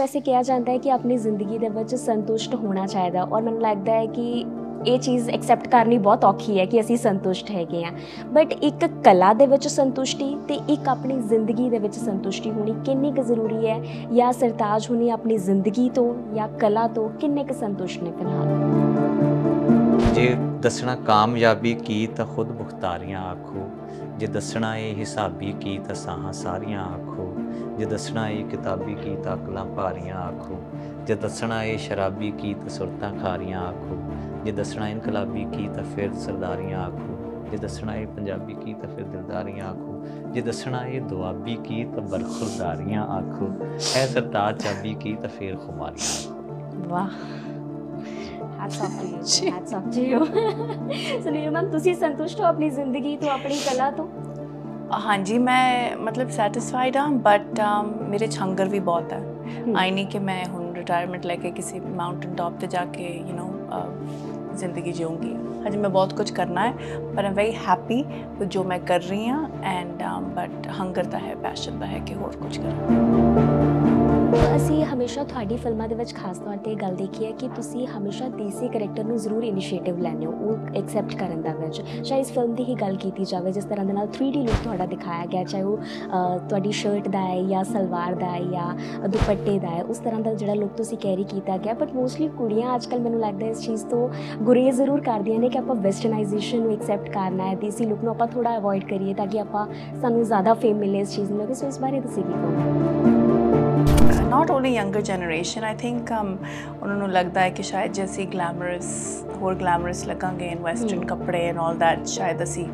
ਵੈਸੇ ਕਿਹਾ ਜਾਂਦਾ ਹੈ ਕਿ ਆਪਣੀ ਜ਼ਿੰਦਗੀ ਦੇ ਵਿੱਚ ਸੰਤੁਸ਼ਟ ਹੋਣਾ ਚਾਹੀਦਾ ਔਰ ਮੈਨੂੰ ਲੱਗਦਾ ਹੈ ਕਿ ਇਹ ਚੀਜ਼ ਐਕਸੈਪਟ ਕਰਨੀ ਬਹੁਤ ਔਖੀ ਹੈ ਕਿ ਅਸੀਂ ਸੰਤੁਸ਼ਟ ਹੈਗੇ ਆ ਬਟ ਇੱਕ ਕਲਾ ਦੇ ਵਿੱਚ ਸੰਤੁਸ਼ਟੀ ਤੇ ਇੱਕ ਆਪਣੀ ਜ਼ਿੰਦਗੀ ਦੇ ਵਿੱਚ ਸੰਤੁਸ਼ਟੀ ਹੋਣੀ ਕਿੰਨੀ ਕੁ ਜ਼ਰੂਰੀ ਹੈ ਜਾਂ ਸਰਤਾਜ ਹੋਣੀ ਆਪਣੀ ਜ਼ਿੰਦਗੀ ਤੋਂ ਜਾਂ ਕਲਾ ਤੋਂ ਕਿੰਨੇ ਕੁ ਸੰਤੁਸ਼ਟ ਨੇ ਫਿਲਹਾਲ ਜੇ ਦੱਸਣਾ ਕਾਮਯਾਬੀ ਕੀ ਤਾਂ ਖੁਦ ਬੁਖਤਾਰੀਆਂ ਆਖੋ ਜੇ ਦੱਸਣਾ ਇਹ ਹਿਸਾਬੀ ਕੀ ਤਾਂ ਸਾਹਾਂ ਸਾਰੀਆਂ ਆਖੋ ਜੇ ਦੱਸਣਾ ਇਹ ਕਿਤਾਬੀ ਕੀ ਤਾਕਲਾਂ ਭਾਰੀਆਂ ਆਖੋ ਜੇ ਦੱਸਣਾ ਇਹ ਸ਼ਰਾਬੀ ਕੀ ਤਸੁਰਤਾਂ ਖਾਰੀਆਂ ਆਖੋ ਜੇ ਦੱਸਣਾ ਇਨਕਲਾਬੀ ਕੀ ਤਾਂ ਫਿਰ ਸਰਦਾਰੀਆਂ ਆਖੋ ਜੇ ਦੱਸਣਾ ਇਹ ਪੰਜਾਬੀ ਕੀ ਤਾਂ ਫਿਰ ਦਿਲਦਾਰੀਆਂ ਆਖੋ ਜੇ ਦੱਸਣਾ ਇਹ ਦੁਆਬੀ ਕੀ ਤਾਂ ਬਰਖੁਰਦਾਰੀਆਂ ਆਖੋ ਐ ਸਰਤਾਜ ਚਾਬੀ ਕੀ ਤਾਂ ਫਿਰ ਖੁਮਾਰੀਆਂ ਵਾਹ hats off to you hats off Sunil ma'am ਤੁਸੀਂ ਸੰਤੁਸ਼ਟ ਹੋ ਆਪਣੀ ਜ਼ਿੰਦਗੀ ਤੋਂ ਆਪਣੀ ਕਲਾ ਤੋਂ ਹਾਂਜੀ ਮੈਂ ਮਤਲਬ ਸੈਟੀਸਫਾਈਡ ਹਾਂ ਬਟ ਮੇਰੇ ਛੰਗਰ ਵੀ ਬਹੁਤ ਹੈ ਆਈ ਨਹੀਂ ਕਿ ਮੈਂ ਹੁਣ ਰਿਟਾਇਰਮੈਂਟ ਲੈ ਕੇ ਕਿਸੇ ਮਾਊਂਟਨ ਟਾਪ ਤੇ ਜਾ ਕੇ ਯੂ نو ਜ਼ਿੰਦਗੀ ਜੀਉਂਗੀ ਹਜੇ ਮੈਂ ਬਹੁਤ ਕੁਝ ਕਰਨਾ ਹੈ ਪਰ ਆਮ ਵੈਰੀ ਹੈਪੀ ਜੋ ਮੈਂ ਕਰ ਰਹੀ ਹਾਂ ਐਂਡ ਬਟ ਹੰਗਰ ਤਾਂ ਹੈ ਪੈਸ਼ਨ ਤਾਂ ਹੈ ਕਿ ਹੋਰ ਕੁਝ ਕਰਾਂ ਅਸੀਂ ਹਮੇਸ਼ਾ ਤੁਹਾਡੀ ਫਿਲਮਾਂ ਦੇ ਵਿੱਚ ਖਾਸ ਤੌਰ ਤੇ ਗੱਲ ਦੇਖੀ ਹੈ ਕਿ ਤੁਸੀਂ ਹਮੇਸ਼ਾ ਦੇਸੀ ਕੈਰੈਕਟਰ ਨੂੰ ਜ਼ਰੂਰ ਇਨੀਸ਼ੀਏਟਿਵ ਲੈਂਦੇ ਹੋ ਉਹ ਐਕਸੈਪਟ ਕਰਨ ਦਾ ਵਿੱਚ ਚਾਹੇ ਇਸ ਫਿਲਮ ਦੀ ਹੀ ਗੱਲ ਕੀਤੀ ਜਾਵੇ ਜਿਸ ਤਰ੍ਹਾਂ ਦੇ ਨਾਲ 3D ਲੁੱਕ ਤੁਹਾਡਾ ਦਿਖਾਇਆ ਗਿਆ ਚਾਹੇ ਉਹ ਤੁਹਾਡੀ ਸ਼ਰਟ ਦਾ ਹੈ ਜਾਂ ਸਲਵਾਰ ਦਾ ਹੈ ਜਾਂ ਦੁਪੱਟੇ ਦਾ ਹੈ ਉਸ ਤਰ੍ਹਾਂ ਦਾ ਜਿਹੜਾ ਲੁੱਕ ਤੁਸੀਂ ਕੈਰੀ ਕੀਤਾ ਗਿਆ ਬਟ ਮੋਸਟਲੀ ਕੁੜੀਆਂ ਅੱਜਕੱਲ ਮੈਨੂੰ ਲੱਗਦਾ ਇਸ ਚੀਜ਼ ਤੋਂ ਗੁਰੇਜ਼ ਜ਼ਰੂਰ ਕਰਦੀਆਂ ਨੇ ਕਿ ਆਪਾਂ ਵੈਸਟਰਨਾਈਜੇਸ਼ਨ ਨੂੰ ਐਕਸੈਪਟ ਕਰਨਾ ਹੈ ਦੇਸੀ ਲੁੱਕ ਨੂੰ ਆਪਾਂ ਥੋੜਾ ਅਵੋਇਡ ਕਰੀਏ ਤਾਂ ਕਿ ਆਪਾਂ ਸਾਨੂੰ ਜ਼ਿਆਦਾ ਫੇਮ ਮਿਲੇ ਇਸ ਚੀਜ਼ ਨੂੰ ਕਿ ਸੋ ਇਸ ਬਾਰੇ ਤੁਸੀਂ ਕੀ ਕਹੋਗੇ not only younger generation I think ਉਹਨਾਂ ਨੂੰ ਲੱਗਦਾ ਹੈ ਕਿ ਸ਼ਾਇਦ ਜੇ ਅਸੀਂ ਗਲੈਮਰਸ ਹੋਰ ਗਲੈਮਰਸ ਲੱਗਾਂਗੇ ਇਨ ਵੈਸਟਰਨ ਕੱਪੜੇ ਐਂਡ 올 ਦੈਟ ਸ਼ਾਇਦ ਅਸੀਂ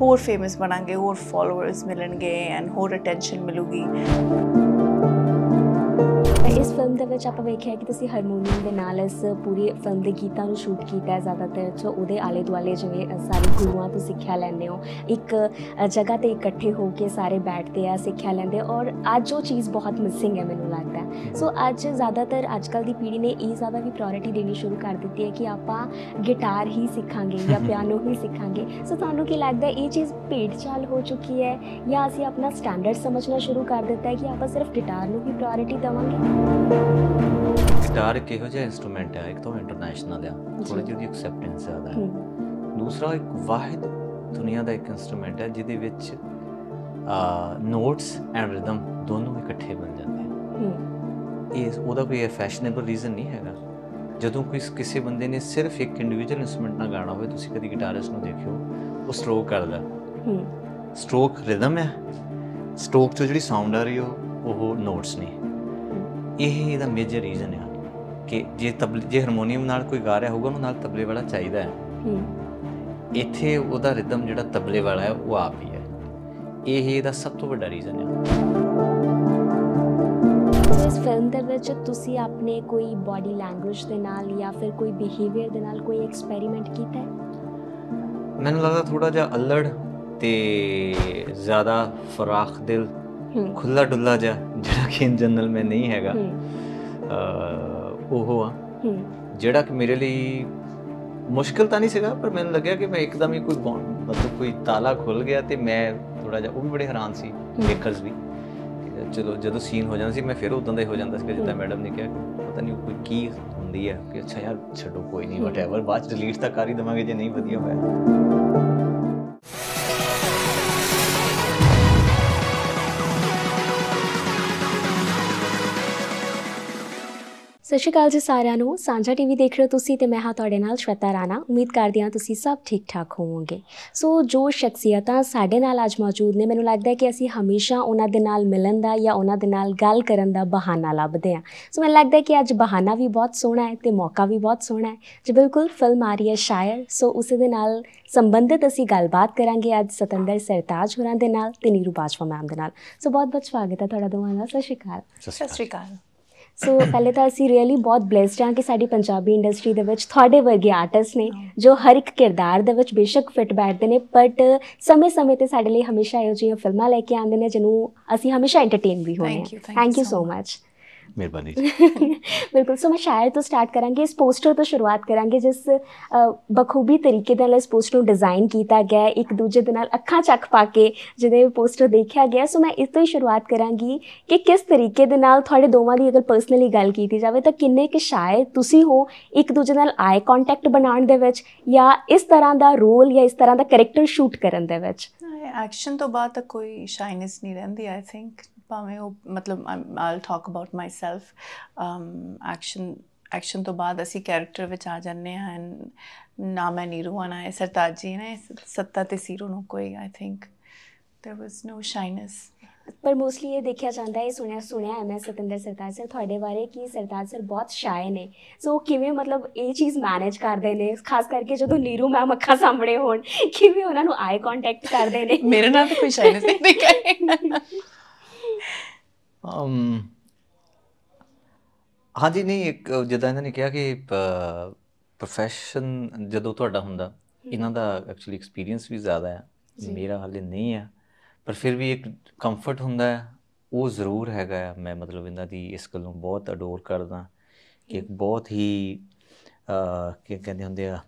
ਹੋਰ ਫੇਮਸ ਬਣਾਂਗੇ ਹੋਰ ਫਾਲੋਅਰਸ ਮਿਲਣਗੇ ਐਂਡ ਹੋਰ ਅਟੈਂਸ਼ਨ ਮਿਲੂਗੀ ਇਸ ਫਿਲਮ ਦੇ ਵਿੱਚ ਆਪਾਂ ਵੇਖਿਆ ਕਿ ਤੁਸੀਂ ਹਾਰਮੋਨੀਅਮ ਦੇ ਨਾਲ ਇਸ ਪੂਰੀ ਫਿਲਮ ਦੇ ਗੀਤਾਂ ਨੂੰ ਸ਼ੂਟ ਕੀਤਾ ਹੈ ਜ਼ਿਆਦਾਤਰ ਸੋ ਉਹਦੇ ਆਲੇ ਦੁਆਲੇ ਜਿਵੇਂ ਸਾਰੇ ਗੁਰੂਆਂ ਤੋਂ ਸਿੱਖਿਆ ਲੈਂਦੇ ਹੋ ਇੱਕ ਜਗ੍ਹਾ ਤੇ ਇਕੱਠੇ ਹੋ ਕੇ ਸਾਰੇ ਬੈਠਦੇ ਆ ਸਿੱਖਿਆ ਲੈਂਦੇ ਔਰ ਅੱਜ ਉਹ ਚੀਜ਼ ਬਹੁਤ ਮਿਸਿੰਗ ਹੈ ਮੈਨੂੰ ਲੱਗਦਾ ਸੋ ਅੱਜ ਜ਼ਿਆਦਾਤਰ ਅੱਜਕੱਲ ਦੀ ਪੀੜ੍ਹੀ ਨੇ ਇਹ ਜ਼ਿਆਦਾ ਵੀ ਪ੍ਰਾਇੋਰਟੀ ਦੇਣੀ ਸ਼ੁਰੂ ਕਰ ਦਿੱਤੀ ਹੈ ਕਿ ਆਪਾਂ ਗਿਟਾਰ ਹੀ ਸਿੱਖਾਂਗੇ ਜਾਂ ਪਿਆਨੋ ਹੀ ਸਿੱਖਾਂਗੇ ਸੋ ਤੁਹਾਨੂੰ ਕੀ ਲੱਗਦਾ ਇਹ ਚੀਜ਼ ਭੇਡ ਚਾਲ ਹੋ ਚੁੱਕੀ ਹੈ ਜਾਂ ਅਸੀਂ ਆਪਣਾ ਸਟੈਂਡਰਡ ਸਮਝਣਾ ਸ਼ੁਰੂ ਕਰ ਦਿੱਤਾ ਹੈ ਕਿ ਆਪਾਂ ਸਿਰਫ ਗਿਟਾਰ ਨੂੰ ਹੀ ਪ੍ਰਾਇੋਰਟੀ ਦੇਵਾਂਗੇ ਗਿਟਾਰ ਇੱਕ ਇਹੋ ਜਿਹਾ ਇਨਸਟਰੂਮੈਂਟ ਹੈ ਇੱਕ ਤਾਂ ਇੰਟਰਨੈਸ਼ਨਲ ਆ ਥੋੜੀ ਜਿਹੀ ਐਕਸੈਪਟੈਂਸ ਜ਼ਿਆਦਾ ਹੈ ਦੂਸਰਾ ਇੱਕ ਵਾਹਿਦ ਦੁਨੀਆ ਦਾ ਇੱਕ ਇਨਸਟਰੂਮੈਂਟ ਹੈ ਜਿਹਦੇ ਵਿੱਚ ਨੋਟਸ ਐਂਡ ਰਿਦਮ ਦੋਨੋਂ ਇਕੱਠੇ ਬਣ ਜਾਂਦੇ ਹਨ ਇਹ ਉਹਦਾ ਕੋਈ ਫੈਸ਼ਨੇਬਲ ਰੀਜ਼ਨ ਨਹੀਂ ਹੈਗਾ ਜਦੋਂ ਕੋਈ ਕਿਸੇ ਬੰਦੇ ਨੇ ਸਿਰਫ ਇੱਕ ਇੰਡੀਵਿਜੂਅਲ ਇਨਸਟਰੂਮੈਂਟ ਨਾਲ ਗਾਣਾ ਹੋਵੇ ਤੁਸੀਂ ਕਦੀ ਗਿਟਾਰਿਸਟ ਨੂੰ ਦੇਖਿਓ ਉਹ ਸਟ੍ਰੋਕ ਕਰਦਾ ਸਟ੍ਰੋਕ ਰਿਦਮ ਹੈ ਸਟ੍ਰੋਕ ਤੋਂ ਜਿਹੜੀ ਸਾਊਂਡ ਆ ਰਹੀ ਉਹ ਉਹ ਨੋਟਸ ਨਹੀਂ ਇਹ ਇਹਦਾ ਮੇਜਰ ਰੀਜ਼ਨ ਹੈ ਕਿ ਜੇ ਤਬਲੇ ਜੇ ਹਾਰਮੋਨੀਅਮ ਨਾਲ ਕੋਈ ਗਾ ਰਿਹਾ ਹੋਊਗਾ ਉਹਨੂੰ ਨਾਲ ਤਬਲੇ ਵਾਲਾ ਚਾਹੀਦਾ ਹੈ ਇੱਥੇ ਉਹਦਾ ਰਿਦਮ ਜਿਹੜਾ ਤਬਲੇ ਵਾਲਾ ਹੈ ਉਹ ਆਪ ਹੀ ਹੈ ਇਹ ਇਹਦਾ ਸਭ ਤੋਂ ਵੱਡਾ ਰੀਜ਼ਨ ਹੈ ਇਸ ਫਿਲਮ ਦੇ ਵਿੱਚ ਤੁਸੀਂ ਆਪਣੇ ਕੋਈ ਬਾਡੀ ਲੈਂਗੁਏਜ ਦੇ ਨਾਲ ਜਾਂ ਫਿਰ ਕੋਈ ਬਿਹੇਵੀਅਰ ਦੇ ਨਾਲ ਕੋਈ ਐਕਸਪੈਰੀਮੈਂਟ ਕੀਤਾ ਹੈ ਮੈਨੂੰ ਲੱਗਦਾ ਥੋੜਾ ਜਿਹਾ ਅਲੜ ਤੇ ਜ਼ਿਆਦਾ ਫਰਾਖ ਦਿਲ ਖੁੱਲਾ ਡੁੱਲਾ ਜਿਹਾ ਜਿਹੜਾ ਕਿ ਇਨ ਜਨਰਲ ਮੈਂ ਨਹੀਂ ਹੈਗਾ ਉਹ ਆ ਜਿਹੜਾ ਕਿ ਮੇਰੇ ਲਈ ਮੁਸ਼ਕਲ ਤਾਂ ਨਹੀਂ ਸੀਗਾ ਪਰ ਮੈਨੂੰ ਲੱਗਿਆ ਕਿ ਮੈਂ ਇੱਕਦਮ ਹੀ ਕੋਈ ਮਤਲਬ ਕੋਈ ਤਾਲਾ ਖੁੱਲ ਗਿਆ ਤੇ ਮੈਂ ਥੋੜਾ ਜਿਹਾ ਉਹ ਵੀ ਬੜੇ ਹੈਰਾਨ ਸੀ ਮੇਕਰਸ ਵੀ ਚਲੋ ਜਦੋਂ ਸੀਨ ਹੋ ਜਾਂਦਾ ਸੀ ਮੈਂ ਫਿਰ ਉਦੋਂ ਦਾ ਹੀ ਹੋ ਜਾਂਦਾ ਸੀ ਜਿੱਦਾਂ ਮੈਡਮ ਨੇ ਕਿਹਾ ਪਤਾ ਨਹੀਂ ਕੋਈ ਕੀ ਹੁੰਦੀ ਹੈ ਕਿ ਅੱਛਾ ਯਾਰ ਛੱਡੋ ਕੋਈ ਨਹੀਂ ਵਟਐਵਰ ਬਾਅਦ ਡਿਲੀਟ ਤਾਂ ਕਰ ਹੀ ਦਵਾਂਗੇ ਜੇ ਨਹੀਂ ਵਧੀਆ ਹੋਇਆ ਸਤਿ ਸ਼੍ਰੀ ਅਕਾਲ ਜੀ ਸਾਰਿਆਂ ਨੂੰ ਸਾਂਝਾ ਟੀਵੀ ਦੇਖ ਰਹੇ ਹੋ ਤੁਸੀਂ ਤੇ ਮੈਂ ਹਾਂ ਤੁਹਾਡੇ ਨਾਲ ਸ਼ਵੇਤਾ ਰਾਣਾ ਉਮੀਦ ਕਰਦੀ ਹਾਂ ਤੁਸੀਂ ਸਭ ਠੀਕ ਠਾਕ ਹੋਵੋਗੇ ਸੋ ਜੋ ਸ਼ਖਸੀਅਤਾਂ ਸਾਡੇ ਨਾਲ ਅੱਜ ਮੌਜੂਦ ਨੇ ਮੈਨੂੰ ਲੱਗਦਾ ਹੈ ਕਿ ਅਸੀਂ ਹਮੇਸ਼ਾ ਉਹਨਾਂ ਦੇ ਨਾਲ ਮਿਲਣ ਦਾ ਜਾਂ ਉਹਨਾਂ ਦੇ ਨਾਲ ਗੱਲ ਕਰਨ ਦਾ ਬਹਾਨਾ ਲੱਭਦੇ ਹਾਂ ਸੋ ਮੈਨੂੰ ਲੱਗਦਾ ਹੈ ਕਿ ਅੱਜ ਬਹਾਨਾ ਵੀ ਬਹੁਤ ਸੋਹਣਾ ਹੈ ਤੇ ਮੌਕਾ ਵੀ ਬਹੁਤ ਸੋਹਣਾ ਹੈ ਜੇ ਬਿਲਕੁਲ ਫਿਲਮ ਆ ਰਹੀ ਹੈ ਸ਼ਾਇਰ ਸੋ ਉਸੇ ਦੇ ਨਾਲ ਸੰਬੰਧਿਤ ਅਸੀਂ ਗੱਲਬਾਤ ਕਰਾਂਗੇ ਅੱਜ ਸਤਿੰਦਰ ਸਰਤਾਜ ਹੋਰਾਂ ਦੇ ਨਾਲ ਤੇ ਨੀਰੂ ਬਾਜਵਾ ਮੈਮ ਦੇ ਨਾਲ ਸੋ ਬਹੁਤ ਬਹੁਤ ਸਵਾਗਤ ਹੈ ਤੁਹਾਡਾ ਦੋਵਾਂ ਦਾ ਸਤਿ ਸ਼੍ਰੀ ਅਕਾਲ ਸਤਿ ਸ਼੍ਰੀ ਅਕਾਲ ਸੋ ਪਹਿਲੇ ਤਾਂ ਅਸੀਂ ਰੀਅਲੀ ਬਹੁਤ ਬlesed ਹਾਂ ਕਿ ਸਾਡੀ ਪੰਜਾਬੀ ਇੰਡਸਟਰੀ ਦੇ ਵਿੱਚ ਤੁਹਾਡੇ ਵਰਗੇ ਆਰਟਿਸਟ ਨੇ ਜੋ ਹਰ ਇੱਕ ਕਿਰਦਾਰ ਦੇ ਵਿੱਚ ਬੇਸ਼ੱਕ ਫਿੱਟ ਬੈਠਦੇ ਨੇ ਬਟ ਸਮੇਂ-ਸਮੇਂ ਤੇ ਸਾਡੇ ਲਈ ਹਮੇਸ਼ਾ ਇਹੋ ਜਿਹੀਆਂ ਫਿਲਮਾਂ ਲੈ ਕੇ ਆਉਂਦੇ ਨੇ ਜਿਹਨੂੰ ਅਸੀਂ ਹਮੇਸ਼ਾ ਐਂਟਰਟੇਨ ਵੀ ਹੋਣੇ ਥੈਂਕ ਯੂ ਸੋ ਮਚ ਮਿਹਰਬਾਨੀ ਜੀ ਬਿਲਕੁਲ ਸੋ ਮੈਂ ਸ਼ਾਇਰ ਤੋਂ ਸਟਾਰਟ ਕਰਾਂਗੇ ਇਸ ਪੋਸਟਰ ਤੋਂ ਸ਼ੁਰੂਆਤ ਕਰਾਂਗੇ ਜਿਸ ਬਖੂਬੀ ਤਰੀਕੇ ਨਾਲ ਇਸ ਪੋਸਟਰ ਨੂੰ ਡਿਜ਼ਾਈਨ ਕੀਤਾ ਗਿਆ ਇੱਕ ਦੂਜੇ ਦੇ ਨਾਲ ਅੱਖਾਂ ਚੱਕ ਪਾ ਕੇ ਜਿਹਦੇ ਪੋਸਟਰ ਦੇਖਿਆ ਗਿਆ ਸੋ ਮੈਂ ਇਸ ਤੋਂ ਹੀ ਸ਼ੁਰੂਆਤ ਕਰਾਂਗੀ ਕਿ ਕਿਸ ਤਰੀਕੇ ਦੇ ਨਾਲ ਤੁਹਾਡੇ ਦੋਵਾਂ ਦੀ ਅਗਰ ਪਰਸਨਲੀ ਗੱਲ ਕੀਤੀ ਜਾਵੇ ਤਾਂ ਕਿੰਨੇ ਕਿ ਸ਼ਾਇਦ ਤੁਸੀਂ ਹੋ ਇੱਕ ਦੂਜੇ ਨਾਲ ਆਈ ਕੰਟੈਕਟ ਬਣਾਉਣ ਦੇ ਵਿੱਚ ਜਾਂ ਇਸ ਤਰ੍ਹਾਂ ਦਾ ਰੋਲ ਜਾਂ ਇਸ ਤਰ੍ਹਾਂ ਦਾ ਕੈਰੈਕਟਰ ਸ਼ੂਟ ਕਰਨ ਦੇ ਵਿੱਚ ਐਕਸ਼ਨ ਤੋਂ ਬਾਅਦ ਤਾਂ ਕੋਈ ਸ਼ਾਈਨੈਸ ਨਹੀਂ ਰਹਿੰਦੀ ਆਈ ਥਿੰਕ ਭਾਵੇਂ ਉਹ ਮਤਲਬ all talk about myself um action action ਤੋਂ ਬਾਅਦ ਅਸੀਂ ਕੈਰੈਕਟਰ ਵਿੱਚ ਆ ਜਾਂਦੇ ਹਾਂ ਐਂ ਨਾਮ ਹੈ ਨੀਰੂ ਹਨਾ ਹੈ ਸਰਤਾਜ ਜੀ ਨੇ ਸੱਤਾ ਤੇ ਸੀਰੋ ਨੂੰ ਕੋਈ I think there was no shyness ਪਰ ਮੋਸਟਲੀ ਇਹ ਦੇਖਿਆ ਜਾਂਦਾ ਹੈ ਸੁਣਿਆ ਸੁਣਿਆ ਐ ਮੈਂ ਸਤਿੰਦਰ ਸਰਤਾਜ ਸਰ ਤੁਹਾਡੇ ਬਾਰੇ ਕਿ ਸਰਤਾਜ ਸਰ ਬਹੁਤ ਸ਼ਾਇ ਨੇ ਸੋ ਕਿਵੇਂ ਮਤਲਬ ਇਹ ਚੀਜ਼ ਮੈਨੇਜ ਕਰਦੇ ਨੇ ਖਾਸ ਕਰਕੇ ਜਦੋਂ ਨੀਰੂ ਮੈਮ ਅੱਖਾਂ ਸਾਹਮਣੇ ਹੋਣ ਕਿਵੇਂ ਉਹਨਾਂ ਨੂੰ ਆਈ ਕੰਟੈਕਟ ਕਰਦੇ ਨੇ ਮੇਰੇ ਨਾਲ ਤਾਂ ਕੋਈ ਸ਼ਾਇਨੈਸ ਨਹੀਂ ਦਿਖਾਈ ਹਾਂਜੀ ਨਹੀਂ ਇੱਕ ਜਿੱਦਾਂ ਇਹਨਾਂ ਨੇ ਕਿਹਾ ਕਿ ਪ੍ਰੋਫੈਸ਼ਨ ਜਦੋਂ ਤੁਹਾਡਾ ਹੁੰਦਾ ਇਹਨਾਂ ਦਾ ਐਕਚੁਅਲੀ ਐਕਸਪੀਰੀਅੰਸ ਵੀ ਜ਼ਿਆਦਾ ਹੈ ਮੇਰਾ ਹਾਲੇ ਨਹੀਂ ਹੈ ਪਰ ਫਿਰ ਵੀ ਇੱਕ ਕੰਫਰਟ ਹੁੰਦਾ ਹੈ ਉਹ ਜ਼ਰੂਰ ਹੈਗਾ ਮੈਂ ਮਤਲਬ ਇਹਨਾਂ ਦੀ ਇਸ ਗੱਲ ਨੂੰ ਬਹੁਤ ਅਡੋਰ ਕਰਦਾ ਕਿ ਇੱਕ ਬਹੁਤ ਹੀ ਕੀ ਕਹਿੰਦੇ ਹੁੰਦੇ ਆ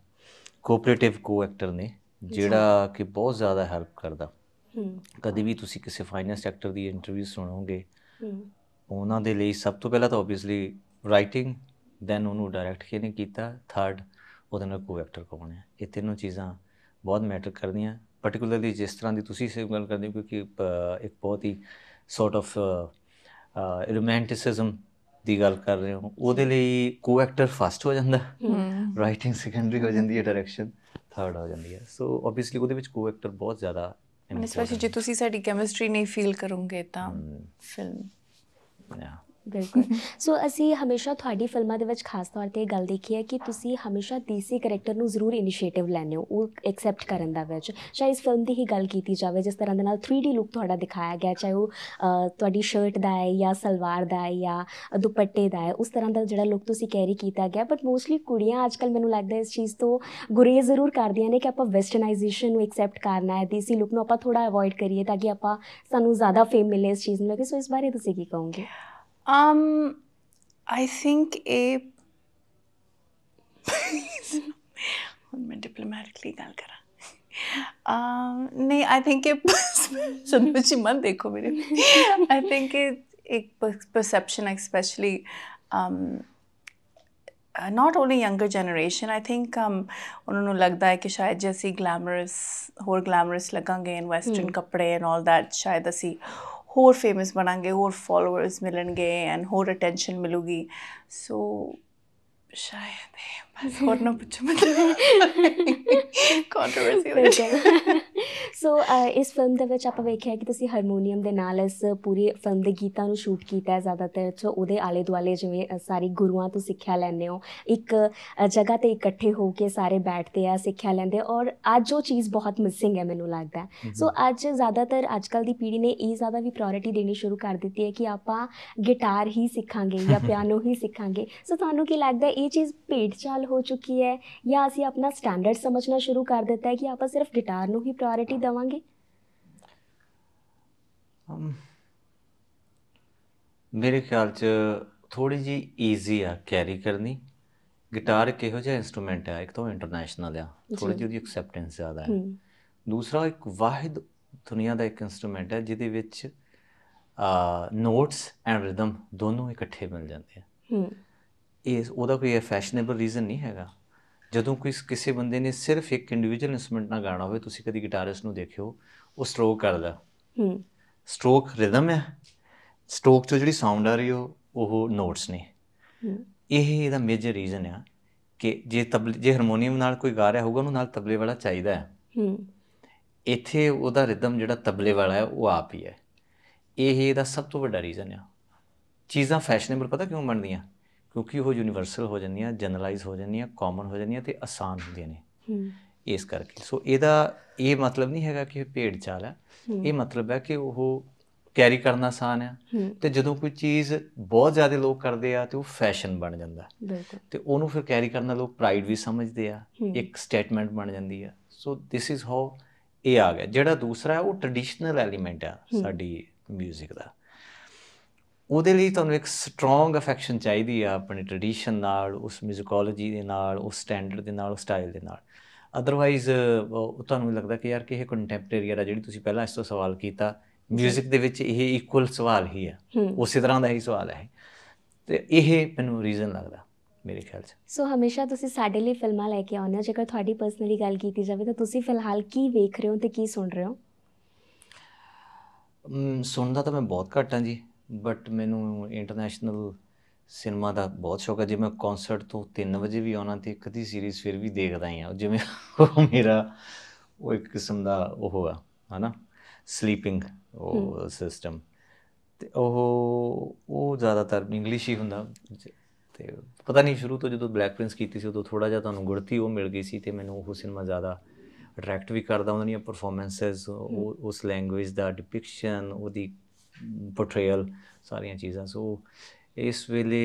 ਕੋਆਪਰੇਟਿਵ ਕੋ-ਐਕਟਰ ਨੇ ਜਿਹੜਾ ਕਿ ਬਹੁਤ ਜ਼ਿਆਦਾ ਹੈਲਪ ਕਰਦਾ ਕਦੀ ਵੀ ਤੁਸੀਂ ਕਿਸੇ ਫਾਈਨੈਂਸ ਸੈਕਟਰ ਦੀ ਇੰਟਰਵਿਊ ਸੁਣੋਗੇ ਉਹਨਾਂ ਦੇ ਲਈ ਸਭ ਤੋਂ ਪਹਿਲਾਂ ਤਾਂ ਆਬਵੀਅਸਲੀ ਰਾਈਟਿੰਗ ਦੈਨ ਉਹਨੂੰ ਡਾਇਰੈਕਟ ਕਿਹਨੇ ਕੀਤਾ ਥਰਡ ਉਹਦੇ ਨਾਲ ਕੋ-ਐਕਟਰ ਕੌਣ ਹੈ ਇਹ ਤਿੰਨੋਂ ਚੀਜ਼ਾਂ ਬਹੁਤ ਮੈਟਰ ਕਰਦੀਆਂ ਪਾਰਟਿਕੂਲਰਲੀ ਜਿਸ ਤਰ੍ਹਾਂ ਦੀ ਤੁਸੀਂ ਸੇਵ ਗੱਲ ਕਰਦੇ ਹੋ ਕਿਉਂਕਿ ਇੱਕ ਬਹੁਤ ਹੀ ਸੌਰਟ ਆਫ ਰੋਮਾਂਟਿਸਿਜ਼ਮ ਦੀ ਗੱਲ ਕਰ ਰਹੇ ਹੋ ਉਹਦੇ ਲਈ ਕੋ-ਐਕਟਰ ਫਸਟ ਹੋ ਜਾਂਦਾ ਰਾਈਟਿੰਗ ਸੈਕੰਡਰੀ ਹੋ ਜਾਂਦੀ ਹੈ ਡਾਇਰੈਕਸ਼ਨ ਥਰਡ ਹੋ ਜਾਂਦੀ ਹੈ ਸੋ ਆਬਵੀਅਸਲੀ ਉਹਦੇ ਵਿੱਚ ਕੋ-ਐਕਟਰ ਬਹੁਤ ਜ਼ਿਆਦਾ ਐਂਡ ਸਪੈਸ਼ਲੀ ਜੇ ਤੁਸੀਂ ਸਾਡੀ ਕੈਮਿਸਟਰੀ ਨਹੀਂ ਫੀਲ ਕਰੋਗੇ ਤਾਂ ਫਿਲਮ ਯਾ ਬਿਲਕੁਲ ਸੋ ਅਸੀਂ ਹਮੇਸ਼ਾ ਤੁਹਾਡੀ ਫਿਲਮਾਂ ਦੇ ਵਿੱਚ ਖਾਸ ਤੌਰ ਤੇ ਇਹ ਗੱਲ ਦੇਖੀ ਹੈ ਕਿ ਤੁਸੀਂ ਹਮੇਸ਼ਾ ਦੇਸੀ ਕੈਰੈਕਟਰ ਨੂੰ ਜ਼ਰੂਰ ਇਨੀਸ਼ੀਏਟਿਵ ਲੈਂਦੇ ਹੋ ਉਹ ਐਕਸੈਪਟ ਕਰਨ ਦਾ ਵਿੱਚ ਚਾਹੇ ਇਸ ਫਿਲਮ ਦੀ ਹੀ ਗੱਲ ਕੀਤੀ ਜਾਵੇ ਜਿਸ ਤਰ੍ਹਾਂ ਦੇ ਨਾਲ 3D ਲੁੱਕ ਤੁਹਾਡਾ ਦਿਖਾਇਆ ਗਿਆ ਚਾਹੇ ਉਹ ਤੁਹਾਡੀ ਸ਼ਰਟ ਦਾ ਹੈ ਜਾਂ ਸਲਵਾਰ ਦਾ ਹੈ ਜਾਂ ਦੁਪੱਟੇ ਦਾ ਹੈ ਉਸ ਤਰ੍ਹਾਂ ਦਾ ਜਿਹੜਾ ਲੁੱਕ ਤੁਸੀਂ ਕੈਰੀ ਕੀਤਾ ਗਿਆ ਬਟ ਮੋਸਟਲੀ ਕੁੜੀਆਂ ਅੱਜਕੱਲ ਮੈਨੂੰ ਲੱਗਦਾ ਇਸ ਚੀਜ਼ ਤੋਂ ਗੁਰੇਜ਼ ਜ਼ਰੂਰ ਕਰਦੀਆਂ ਨੇ ਕਿ ਆਪਾਂ ਵੈਸਟਰਨਾਈਜੇਸ਼ਨ ਨੂੰ ਐਕਸੈਪਟ ਕਰਨਾ ਹੈ ਦੇਸੀ ਲੁੱਕ ਨੂੰ ਆਪਾਂ ਥੋੜਾ ਅਵੋਇਡ ਕਰੀਏ ਤਾਂ ਕਿ ਆਪਾਂ ਸਾਨੂੰ ਜ਼ਿਆਦਾ ਫੇਮ ਮਿਲੇ ਇਸ ਚੀਜ਼ ਨੂੰ ਲੈ ਕੇ ਸੋ ਇਸ ਬਾਰੇ ਤੁਸੀਂ ਕੀ ਕਹੋਗੇ Um, I think a diplomatically galkara. Um, nay, I think a I think it a perception, especially um, uh, not only younger generation. I think um, उन्होंने लगता है कि शायद जैसे glamorous, whole glamorous लगाएंगे in western कपड़े hmm. and all that. शायद ऐसी ਹੋਰ ਫੇਮਸ ਬਣਾਂਗੇ ਹੋਰ ਫਾਲੋਅਰਸ ਮਿਲਣਗੇ ਐਂਡ ਹੋਰ ਅਟੈਂਸ਼ਨ ਮਿਲੂਗੀ ਸੋ ਸ਼ਾਇਦ ਬਸ ਹੋਰ ਨਾ ਪੁੱਛੋ ਮਤਲਬ ਕੰਟਰੋਵਰਸੀ ਹੋ ਜਾਏਗਾ ਸੋ uh, ਇਸ ਫਿਲਮ ਦੇ ਵਿੱਚ ਆਪਾਂ ਵੇਖਿਆ ਕਿ ਤੁਸੀਂ ਹਾਰਮੋਨੀਅਮ ਦੇ ਨਾਲ ਇਸ ਪੂਰੀ ਫਿਲਮ ਦੇ ਗੀਤਾਂ ਨੂੰ ਸ਼ੂਟ ਕੀਤਾ ਹੈ ਜ਼ਿਆਦਾਤਰ ਸੋ ਉਹਦੇ ਆਲੇ ਦੁਆਲੇ ਜਿਵੇਂ ਸਾਰੀ ਗੁਰੂਆਂ ਤੋਂ ਸਿੱਖਿਆ ਲੈਂਦੇ ਹੋ ਇੱਕ ਜਗ੍ਹਾ ਤੇ ਇਕੱਠੇ ਹੋ ਕੇ ਸਾਰੇ ਬੈਠਦੇ ਆ ਸਿੱਖਿਆ ਲੈਂਦੇ ਔਰ ਅੱਜ ਉਹ ਚੀਜ਼ ਬਹੁਤ ਮਿਸਿੰਗ ਹੈ ਮੈਨੂੰ ਲੱਗਦਾ ਸੋ ਅੱਜ ਜ਼ਿਆਦਾਤਰ ਅੱਜਕੱਲ ਦੀ ਪੀੜ੍ਹੀ ਨੇ ਇਹ ਜ਼ਿਆਦਾ ਵੀ ਪ੍ਰਾਇੋਰਟੀ ਦੇਣੀ ਸ਼ੁਰੂ ਕਰ ਦਿੱਤੀ ਹੈ ਕਿ ਆਪਾਂ ਗਿਟਾਰ ਹੀ ਸਿੱਖਾਂਗੇ ਜਾਂ ਪਿਆਨੋ ਹੀ ਸਿੱਖਾਂਗੇ ਸੋ ਤੁਹਾਨੂੰ ਕੀ ਲੱਗਦਾ ਇਹ ਚੀਜ਼ ਭੇਡ ਚਾਲ ਹੋ ਚੁੱਕੀ ਹੈ ਜਾਂ ਅਸੀਂ ਆਪਣਾ ਸਟੈਂਡਰਡ ਸਮਝਣਾ ਸ਼ੁਰੂ ਕਰ ਦਿੱਤਾ ਹੈ ਕਿ ਆਪਾਂ ਸਿਰਫ ਗਿਟਾਰ ਨੂੰ ਹੀ ਪ੍ਰਾਇੋਰਟੀ ਦੇਵਾਂਗੇ ਮੇਰੇ ਖਿਆਲ 'ਚ ਥੋੜੀ ਜੀ ਈਜ਼ੀ ਆ ਕੈਰੀ ਕਰਨੀ ਗਿਟਾਰ ਕਿਹੋ ਜਿਹਾ ਇਨਸਟਰੂਮੈਂਟ ਹੈ ਇੱਕ ਤਾਂ ਇੰਟਰਨੈਸ਼ਨਲ ਆ ਥੋੜੀ ਜੀ ਉਹਦੀ ਐਕਸੈਪਟੈਂਸ ਜ਼ਿਆਦਾ ਹੈ ਹੂੰ ਦੂਸਰਾ ਇੱਕ ਵਾਹਿਦ ਦੁਨੀਆ ਦਾ ਇੱਕ ਇਨਸਟਰੂਮੈਂਟ ਹੈ ਜਿਹਦੇ ਵਿੱਚ ਨੋਟਸ ਐਂਡ ਰਿਦਮ ਦੋਨੋਂ ਇਕੱਠੇ ਮਿਲ ਜਾਂਦੇ ਆ ਹੂੰ ਇਸ ਉਹਦਾ ਕੋਈ ਫੈਸ਼ਨੇਬਲ ਰੀਜ਼ਨ ਨਹੀਂ ਹੈਗਾ ਜਦੋਂ ਕੋਈ ਕਿਸੇ ਬੰਦੇ ਨੇ ਸਿਰਫ ਇੱਕ ਇੰਡੀਵਿਜੂਅਲ ਇਨਸਟਰੂਮੈਂਟ ਨਾਲ ਗਾਣਾ ਹੋਵੇ ਤੁਸੀਂ ਕਦੀ ਗਿਟਾਰਿਸਟ ਨੂੰ ਦੇਖਿਓ ਉਹ ਸਟ੍ਰੋਕ ਕਰਦਾ ਹੂੰ ਸਟ੍ਰੋਕ ਰਿਦਮ ਹੈ ਸਟ੍ਰੋਕ ਤੋਂ ਜਿਹੜੀ ਸਾਊਂਡ ਆ ਰਹੀ ਉਹ ਉਹ ਨੋਟਸ ਨੇ ਇਹ ਇਹਦਾ ਮੇਜਰ ਰੀਜ਼ਨ ਆ ਕਿ ਜੇ ਤਬਲੇ ਜੇ ਹਾਰਮੋਨੀਅਮ ਨਾਲ ਕੋਈ ਗਾ ਰਿਹਾ ਹੋਊਗਾ ਉਹਨੂੰ ਨਾਲ ਤਬਲੇ ਵਾਲਾ ਚਾਹੀਦਾ ਹੈ ਹੂੰ ਇੱਥੇ ਉਹਦਾ ਰਿਦਮ ਜਿਹੜਾ ਤਬਲੇ ਵਾਲਾ ਹੈ ਉਹ ਆਪ ਹੀ ਹੈ ਇਹ ਇਹਦਾ ਸਭ ਤੋਂ ਵੱਡਾ ਰੀਜ਼ਨ ਆ ਚੀਜ਼ਾਂ ਫੈਸ਼ਨੇਬਲ ਪਤਾ ਕਿਉਂ ਬਣਦੀਆਂ ਕਿਉਂਕਿ ਉਹ ਯੂਨੀਵਰਸਲ ਹੋ ਜਾਂਦੀਆਂ ਜਨਰਲਾਈਜ਼ ਹੋ ਜਾਂਦੀਆਂ ਕਾਮਨ ਹੋ ਜਾਂਦੀਆਂ ਤੇ ਆਸਾਨ ਹੁੰਦੀਆਂ ਨੇ ਇਸ ਕਰਕੇ ਸੋ ਇਹਦਾ ਇਹ ਮਤਲਬ ਨਹੀਂ ਹੈਗਾ ਕਿ ਭੇਡ ਚਾਲ ਹੈ ਇਹ ਮਤਲਬ ਹੈ ਕਿ ਉਹ ਕੈਰੀ ਕਰਨਾ ਆਸਾਨ ਆ ਤੇ ਜਦੋਂ ਕੋਈ ਚੀਜ਼ ਬਹੁਤ ਜ਼ਿਆਦਾ ਲੋਕ ਕਰਦੇ ਆ ਤੇ ਉਹ ਫੈਸ਼ਨ ਬਣ ਜਾਂਦਾ ਤੇ ਉਹਨੂੰ ਫਿਰ ਕੈਰੀ ਕਰਨਾ ਲੋਕ ਪ੍ਰਾਈਡ ਵੀ ਸਮਝਦੇ ਆ ਇੱਕ ਸਟੇਟਮੈਂਟ ਬਣ ਜਾਂਦੀ ਆ ਸੋ ਥਿਸ ਇਜ਼ ਹਾਊ ਇਹ ਆ ਗਿਆ ਜਿਹੜਾ ਦੂਸਰਾ ਹੈ ਉਹ ਟ੍ਰੈਡੀਸ਼ਨਲ ਐਲੀਮੈਂਟ ਆ ਸਾਡੀ 뮤직 ਦਾ ਉਹਦੇ ਲਈ ਤੁਹਾਨੂੰ ਇੱਕ ਸਟਰੋਂਗ ਅਫੈਕਸ਼ਨ ਚਾਹੀਦੀ ਆ ਆਪਣੇ ਟ੍ਰੈਡੀਸ਼ਨ ਨਾਲ ਉਸ ਮਿਊਜ਼ਿਕੋਲੋਜੀ ਦੇ ਨਾਲ ਉਸ ਸਟੈਂਡਰਡ ਦੇ ਨਾਲ ਉਸ ਸਟਾਈਲ ਦੇ ਨਾਲ ਅਦਰਵਾਈਜ਼ ਤੁਹਾਨੂੰ ਲੱਗਦਾ ਕਿ ਯਾਰ ਕਿ ਇਹ ਕੰਟੈਂਪਰੇਰੀ ਆ ਜਿਹੜੀ ਤੁਸੀਂ ਪਹਿਲਾਂ ਇਸ ਤੋਂ ਸਵਾਲ ਕੀਤਾ ਮਿਊਜ਼ਿਕ ਦੇ ਵਿੱਚ ਇਹ ਇਕੁਅਲ ਸਵਾਲ ਹੀ ਆ ਉਸੇ ਤਰ੍ਹਾਂ ਦਾ ਹੀ ਸਵਾਲ ਹੈ ਤੇ ਇਹ ਮੈਨੂੰ ਰੀਜ਼ਨ ਲੱਗਦਾ ਮੇਰੇ ਖਿਆਲ 'ਚ ਸੋ ਹਮੇਸ਼ਾ ਤੁਸੀਂ ਸਾਡੇ ਲਈ ਫਿਲਮਾਂ ਲੈ ਕੇ ਆਉਂਦੇ ਹੋ ਜੇਕਰ ਤੁਹਾਡੀ ਪਰਸਨਲੀ ਗੱਲ ਕੀਤੀ ਜਾਵੇ ਤਾਂ ਤੁਸੀਂ ਫਿਲਹਾਲ ਕੀ ਵੇਖ ਰਹੇ ਹੋ ਤੇ ਕੀ ਸੁਣ ਰਹੇ ਹੋ ਸੁਣਦਾ ਤਾਂ ਮੈਂ ਬਹੁਤ ਘੱਟਾਂ ਜੀ ਬਟ ਮੈਨੂੰ ਇੰਟਰਨੈਸ਼ਨਲ ਸਿਨੇਮਾ ਦਾ ਬਹੁਤ ਸ਼ੌਕ ਹੈ ਜਿਵੇਂ ਕਨਸਰਟ ਤੋਂ 3 ਵਜੇ ਵੀ ਆਉਣਾ ਤੇ ਇੱਕ ਦੀ ਸੀਰੀਜ਼ ਫਿਰ ਵੀ ਦੇਖਦਾ ਹਾਂ ਜਿਵੇਂ ਉਹ ਮੇਰਾ ਉਹ ਇੱਕ ਕਿਸਮ ਦਾ ਉਹ ਹੋਗਾ ਹਨਾ ਸਲੀਪਿੰਗ ਉਹ ਸਿਸਟਮ ਤੇ ਉਹ ਉਹ ਜ਼ਿਆਦਾਤਰ ਇੰਗਲਿਸ਼ ਹੀ ਹੁੰਦਾ ਤੇ ਪਤਾ ਨਹੀਂ ਸ਼ੁਰੂ ਤੋਂ ਜਦੋਂ ਬਲੈਕ ਪ੍ਰਿੰਸ ਕੀਤੀ ਸੀ ਉਦੋਂ ਥੋੜਾ ਜਿਹਾ ਤੁਹਾਨੂੰ ਗੁੜਤੀ ਉਹ ਮਿਲ ਗਈ ਸੀ ਤੇ ਮੈਨੂੰ ਉਹ ਸਿਨੇਮਾ ਜ਼ਿਆਦਾ ਅਟਰੈਕਟ ਵੀ ਕਰਦਾ ਉਹਨਾਂ ਦੀਆਂ ਪਰਫਾਰਮੈਂਸਸ ਉਸ ਲੈਂਗੁਏਜ ਦਾ ਡਿਪਿਕਸ਼ਨ ਉਹਦੀ ਪੋਰਟਰੇਅਲ ਸਾਰੀਆਂ ਚੀਜ਼ਾਂ ਸੋ ਇਸ ਵੇਲੇ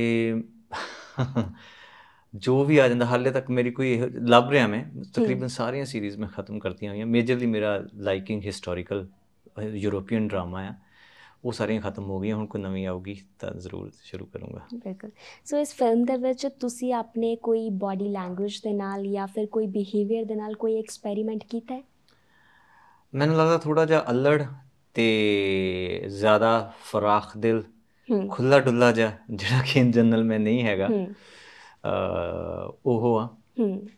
ਜੋ ਵੀ ਆ ਜਾਂਦਾ ਹਾਲੇ ਤੱਕ ਮੇਰੀ ਕੋਈ ਲੱਭ ਰਿਹਾ ਮੈਂ ਤਕਰੀਬਨ ਸਾਰੀਆਂ ਸੀਰੀਜ਼ ਮੈਂ ਖਤਮ ਕਰਤੀਆਂ ਹੋਈਆਂ ਮੇਜਰਲੀ ਮੇਰਾ ਲਾਈਕਿੰਗ ਹਿਸਟੋਰੀਕਲ ਯੂਰੋਪੀਅਨ ਡਰਾਮਾ ਆ ਉਹ ਸਾਰੀਆਂ ਖਤਮ ਹੋ ਗਈਆਂ ਹੁਣ ਕੋਈ ਨਵੀਂ ਆਊਗੀ ਤਾਂ ਜ਼ਰੂਰ ਸ਼ੁਰੂ ਕਰੂੰਗਾ ਬਿਲਕੁਲ ਸੋ ਇਸ ਫਿਲਮ ਦੇ ਵਿੱਚ ਤੁਸੀਂ ਆਪਣੇ ਕੋਈ ਬਾਡੀ ਲੈਂਗੁਏਜ ਦੇ ਨਾਲ ਜਾਂ ਫਿਰ ਕੋਈ ਬਿਹੇਵੀਅਰ ਦੇ ਨਾਲ ਕੋਈ ਐਕਸਪੈਰੀਮੈਂਟ ਕੀਤਾ ਹੈ ਮੈਨੂੰ ਲੱਗਦਾ ਥੋੜਾ ਜਿਹਾ ਅਲੜ ਤੇ ਜ਼ਿਆਦਾ ਫਰਾਖ ਦਿਲ ਖੁੱਲਾ ਡੁੱਲਾ ਜਾ ਜਿਹੜਾ ਕਿ ਇਨ ਜਨਰਲ ਮੈਂ ਨਹੀਂ ਹੈਗਾ ਉਹ ਆ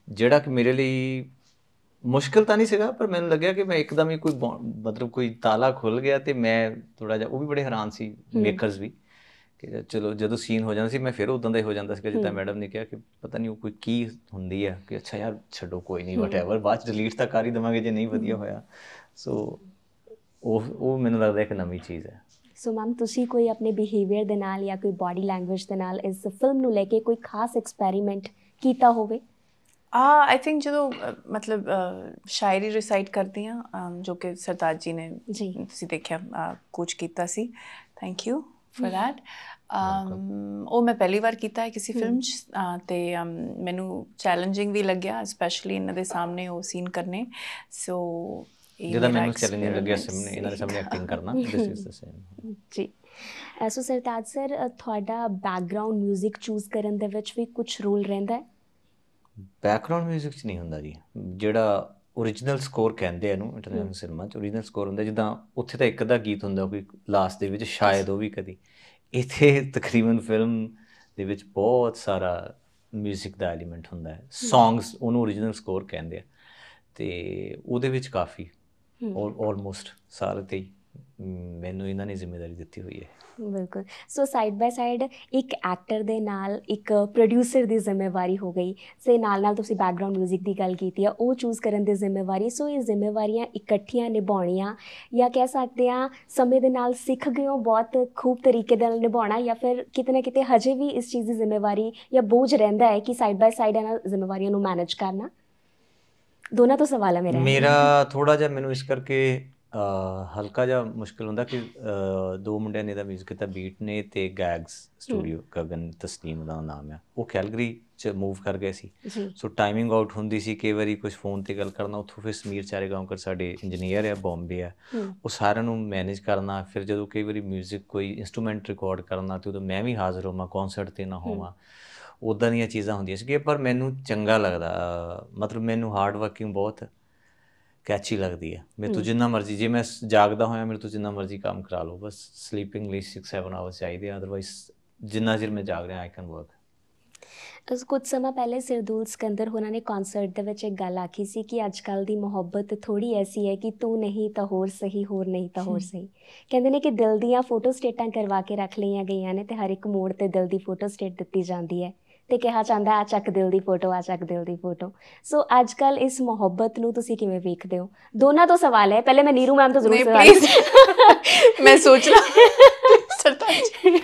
ਜਿਹੜਾ ਕਿ ਮੇਰੇ ਲਈ ਮੁਸ਼ਕਲ ਤਾਂ ਨਹੀਂ ਸੀਗਾ ਪਰ ਮੈਨੂੰ ਲੱਗਿਆ ਕਿ ਮੈਂ ਇੱਕਦਮ ਹੀ ਕੋਈ ਮਤਲਬ ਕੋਈ ਤਾਲਾ ਖੁੱਲ ਗਿਆ ਤੇ ਮੈਂ ਥੋੜਾ ਜਿਹਾ ਉਹ ਵੀ ਬੜੇ ਹੈਰਾਨ ਸੀ ਮੇਕਰਸ ਵੀ ਕਿ ਚਲੋ ਜਦੋਂ ਸੀਨ ਹੋ ਜਾਂਦਾ ਸੀ ਮੈਂ ਫਿਰ ਉਦਾਂ ਦਾ ਹੀ ਹੋ ਜਾਂਦਾ ਸੀ ਜਿੱਦਾਂ ਮੈਡਮ ਨੇ ਕਿਹਾ ਕਿ ਪਤਾ ਨਹੀਂ ਉਹ ਕੋਈ ਕੀ ਹੁੰਦੀ ਆ ਕਿ ਅੱਛਾ ਯਾਰ ਛੱਡੋ ਕੋਈ ਨਹੀਂ ਵਟਐਵਰ ਬਾਅਦ ਚ ਡਿਲੀਟ ਤਾਂ ਕਰ ਹੀ ਦਵਾਂਗੇ ਜੇ ਨਹੀਂ ਵਧੀਆ ਹੋਇਆ ਸੋ ਉਹ ਉਹ ਮੈਨੂੰ ਲੱਗਦਾ ਇੱਕ ਨਵੀਂ ਚੀਜ਼ ਹੈ ਸੋ ਮੈਮ ਤੁਸੀਂ ਕੋਈ ਆਪਣੇ ਬਿਹੇਵੀਅਰ ਦੇ ਨਾਲ ਜਾਂ ਕੋਈ ਬਾਡੀ ਲੈਂਗੁਏਜ ਦੇ ਨਾਲ ਇਸ ਫਿਲਮ ਨੂੰ ਲੈ ਕੇ ਕੋਈ ਖਾਸ ਐਕਸਪੈਰੀਮੈਂਟ ਕੀਤਾ ਹੋਵੇ ਆ ਆਈ ਥਿੰਕ ਜਦੋਂ ਮਤਲਬ ਸ਼ਾਇਰੀ ਰਿਸਾਈਟ ਕਰਦੀ ਆ ਜੋ ਕਿ ਸਰਤਾਜ ਜੀ ਨੇ ਜੀ ਤੁਸੀਂ ਦੇਖਿਆ ਕੋਚ ਕੀਤਾ ਸੀ ਥੈਂਕ ਯੂ ਫॉर दैट ਉਹ ਮੈਂ ਪਹਿਲੀ ਵਾਰ ਕੀਤਾ ਹੈ ਕਿਸੇ ਫਿਲਮ 'ਚ ਤੇ ਮੈਨੂੰ ਚੈਲੰਜਿੰਗ ਵੀ ਲੱਗਿਆ ਸਪੈਸ਼ਲੀ ਇਹਨਾਂ ਦੇ ਸਾਹਮਣੇ ਉਹ ਸੀਨ ਕਰਨੇ ਸੋ ਜਿਹਦਾ ਮੈਨੂੰ ਚੈਲੰਜਿੰਗ ਲੱਗਿਆ ਸਾਹਮਣੇ ਇਹਨਾਂ ਦੇ ਸਾਹਮਣੇ ਐਕਟਿੰਗ ਕਰਨਾ ਦਿਸ ਇਜ਼ ਦ ਸੇਮ ਜੀ ਸੋ ਸਰਤਾਜ ਸਰ ਤੁਹਾਡਾ ਬੈਕਗ੍ਰਾਉਂਡ 뮤직 ਚੂਜ਼ ਕਰਨ ਦੇ ਵਿੱਚ ਵੀ ਕੁਝ ਰੋਲ ਰਹਿੰਦਾ ਹੈ ਬੈਕਗ੍ਰਾਉਂਡ 뮤직 ਚ ਨਹੀਂ ਹੁੰਦਾ ਜੀ ਜਿਹੜਾ origignal score ਕਹਿੰਦੇ ਨੂੰ ਇੰਟਰਨੈਸ਼ਨਲ ਸਿਨੇਮਾ ਚ origignal score ਹੁੰਦਾ ਜਿੱਦਾਂ ਉੱਥੇ ਤਾਂ ਇੱਕ ਦਾ ਗੀਤ ਹੁੰਦਾ ਕੋਈ ਲਾਸਟ ਦੇ ਵਿੱਚ ਸ਼ਾਇਦ ਉਹ ਵੀ ਕਦੀ ਇੱਥੇ ਤਕਰੀਬਨ ਫਿਲਮ ਦੇ ਵਿੱਚ ਬਹੁਤ ਸਾਰਾ 뮤직 ਦਾ ਐਲੀਮੈਂਟ ਹੁੰਦਾ ਹੈ ਸੌਂਗਸ ਉਹਨੂੰ origignal score ਕਹਿੰਦੇ ਆ ਤੇ ਉਹਦੇ ਵਿੱਚ ਕਾਫੀ ਆਲਮੋਸਟ ਸਾਰੇ ਤੇ ਮੈਨੂੰ ਇਹਨਾਂ ਨੇ ਜ਼ਿੰਮੇਵਾਰੀ ਦਿੱਤੀ ਹੋਈ ਹੈ ਬਿਲਕੁਲ ਸੋ ਸਾਈਡ ਬਾਈ ਸਾਈਡ ਇੱਕ ਐਕਟਰ ਦੇ ਨਾਲ ਇੱਕ ਪ੍ਰੋਡਿਊਸਰ ਦੀ ਜ਼ਿੰਮੇਵਾਰੀ ਹੋ ਗਈ ਸੇ ਨਾਲ ਨਾਲ ਤੁਸੀਂ ਬੈਕਗ੍ਰਾਉਂਡ 뮤직 ਦੀ ਗੱਲ ਕੀਤੀ ਆ ਉਹ ਚੂਜ਼ ਕਰਨ ਦੀ ਜ਼ਿੰਮੇਵਾਰੀ ਸੋ ਇਹ ਜ਼ਿੰਮੇਵਾਰੀਆਂ ਇਕੱਠੀਆਂ ਨਿਭਾਉਣੀਆਂ ਜਾਂ ਕਹਿ ਸਕਦੇ ਆ ਸਮੇਂ ਦੇ ਨਾਲ ਸਿੱਖ ਗਏ ਹੋ ਬਹੁਤ ਖੂਬ ਤਰੀਕੇ ਨਾਲ ਨਿਭਾਉਣਾ ਜਾਂ ਫਿਰ ਕਿਤੇ ਨਾ ਕਿਤੇ ਹਜੇ ਵੀ ਇਸ ਚੀਜ਼ ਦੀ ਜ਼ਿੰਮੇਵਾਰੀ ਜਾਂ ਬੋਝ ਰਹਿੰਦਾ ਹੈ ਕਿ ਸਾਈਡ ਬਾਈ ਸਾਈਡ ਇਹਨਾਂ ਜ਼ਿੰਮੇਵਾਰੀਆਂ ਨੂੰ ਮੈਨੇਜ ਕਰਨਾ ਦੋਨਾਂ ਤੋਂ ਸਵਾਲ ਹੈ ਮੇਰਾ ਮੇਰਾ ਥੋੜਾ ਜਿਹਾ ਮੈਨੂੰ ਇਸ ਕਰਕੇ ਹਲਕਾ ਜਿਹਾ ਮੁਸ਼ਕਲ ਹੁੰਦਾ ਕਿ ਦੋ ਮੁੰਡਿਆਂ ਨੇ ਦਾ 뮤직 ਤਾਂ ਬੀਟ ਨੇ ਤੇ ਗੈਗਸ ਸਟੂਡੀਓ ਗਗਨ ਤਸਨੀਮ ਦਾ ਨਾਮ ਹੈ ਉਹ ਕੈਲਗਰੀ ਚ ਮੂਵ ਕਰ ਗਏ ਸੀ ਸੋ ਟਾਈਮਿੰਗ ਆਊਟ ਹੁੰਦੀ ਸੀ ਕਈ ਵਾਰੀ ਕੁਝ ਫੋਨ ਤੇ ਗੱਲ ਕਰਨਾ ਉੱਥੋਂ ਫਿਰ ਸਮੀਰ ਚਾਰੇ ਗਾਉਂਕਰ ਸਾਡੇ ਇੰਜੀਨੀਅਰ ਹੈ ਬੰਬੇ ਹੈ ਉਹ ਸਾਰਿਆਂ ਨੂੰ ਮੈਨੇਜ ਕਰਨਾ ਫਿਰ ਜਦੋਂ ਕਈ ਵਾਰੀ 뮤직 ਕੋਈ ਇਨਸਟਰੂਮੈਂਟ ਰਿਕਾਰਡ ਕਰਨਾ ਤੇ ਉਦੋਂ ਮੈਂ ਵੀ ਹਾਜ਼ਰ ਹੋਵਾਂ ਕਨਸਰਟ ਤੇ ਨਾ ਹੋਵਾਂ ਉਦਾਂ ਦੀਆਂ ਚੀਜ਼ਾਂ ਹੁੰਦੀਆਂ ਸੀ ਪਰ ਮੈਨੂੰ ਚੰਗਾ ਲੱਗਦਾ ਮਤਲਬ ਮੈਨੂੰ ਹਾਰਡ ਵਰਕਿੰਗ ਬਹੁਤ ਕੈਚੀ ਲੱਗਦੀ ਹੈ ਮੈਂ ਤੂੰ ਜਿੰਨਾ ਮਰਜ਼ੀ ਜੇ ਮੈਂ ਜਾਗਦਾ ਹੋਇਆ ਮੇਰੇ ਤੋਂ ਜਿੰਨਾ ਮਰਜ਼ੀ ਕੰਮ ਕਰਾ ਲਓ ਬਸ ਸਲੀਪਿੰਗ ਲਈ 6-7 ਆਵਰਸ ਚਾਹੀਦੇ ਆਦਰਵਾਇਜ਼ ਜਿੰਨਾ ਜਿਰ ਮੈਂ ਜਾਗ ਰਿਹਾ ਆਈ ਕੈਨ ਵਰਕ ਅਸ ਕੁਝ ਸਮਾਂ ਪਹਿਲੇ ਸਰਦੂਲ ਸਕੰਦਰ ਹੋਣਾ ਨੇ ਕਨਸਰਟ ਦੇ ਵਿੱਚ ਇੱਕ ਗੱਲ ਆਖੀ ਸੀ ਕਿ ਅੱਜ ਕੱਲ ਦੀ ਮੁਹੱਬਤ ਥੋੜੀ ਐਸੀ ਹੈ ਕਿ ਤੂੰ ਨਹੀਂ ਤਾਂ ਹੋਰ ਸਹੀ ਹੋਰ ਨਹੀਂ ਤਾਂ ਹੋਰ ਸਹੀ ਕਹਿੰਦੇ ਨੇ ਕਿ ਦਿਲ ਦੀਆਂ ਫੋਟੋ ਸਟੇਟਾਂ ਕਰਵਾ ਕੇ ਰੱਖ ਲਈਆਂ ਗਈਆਂ ਨੇ ਤੇ ਹਰ ਇੱਕ ਮੋੜ ਤੇ ਦਿਲ ਦੀ ਫੋਟੋ ਸਟੇਟ ਦਿੱਤੀ ਜਾਂਦੀ ਹੈ ਤੇ ਕਿਹਾ ਜਾਂਦਾ ਆ ਚੱਕ ਦਿਲ ਦੀ ਫੋਟੋ ਆ ਚੱਕ ਦਿਲ ਦੀ ਫੋਟੋ ਸੋ ਅੱਜ ਕੱਲ ਇਸ ਮੁਹੱਬਤ ਨੂੰ ਤੁਸੀਂ ਕਿਵੇਂ ਵੇਖਦੇ ਹੋ ਦੋਨਾਂ ਤੋਂ ਸਵਾਲ ਹੈ ਪਹਿਲੇ ਮੈਂ ਨੀਰੂ ਮੈਮ ਤੋਂ ਜ਼ਰੂਰ ਸਵਾਲ ਮੈਂ ਸੋਚ ਲਾ ਸਰਤਾਜ